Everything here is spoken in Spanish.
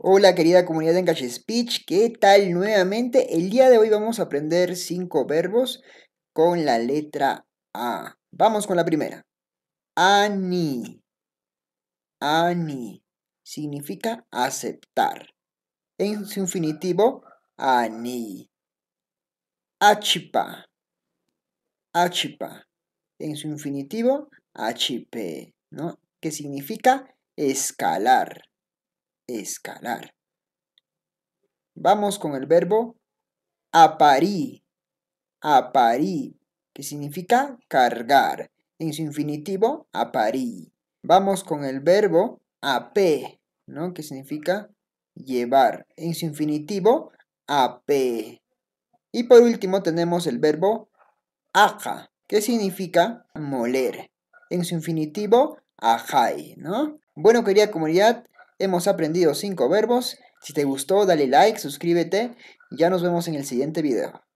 Hola querida comunidad de Engage Speech, ¿qué tal nuevamente? El día de hoy vamos a aprender cinco verbos con la letra A. Vamos con la primera. Ani. Ani significa aceptar. En su infinitivo, ani. Achipa. Achipa. En su infinitivo, achipe, ¿no? Que significa escalar escalar. Vamos con el verbo aparí. Aparí, que significa cargar. En su infinitivo, aparí. Vamos con el verbo apé, ¿no? Que significa llevar. En su infinitivo, ap. Y por último tenemos el verbo aja, que significa moler. En su infinitivo, ajai, ¿no? Bueno, querida comunidad, Hemos aprendido 5 verbos. Si te gustó, dale like, suscríbete. Ya nos vemos en el siguiente video.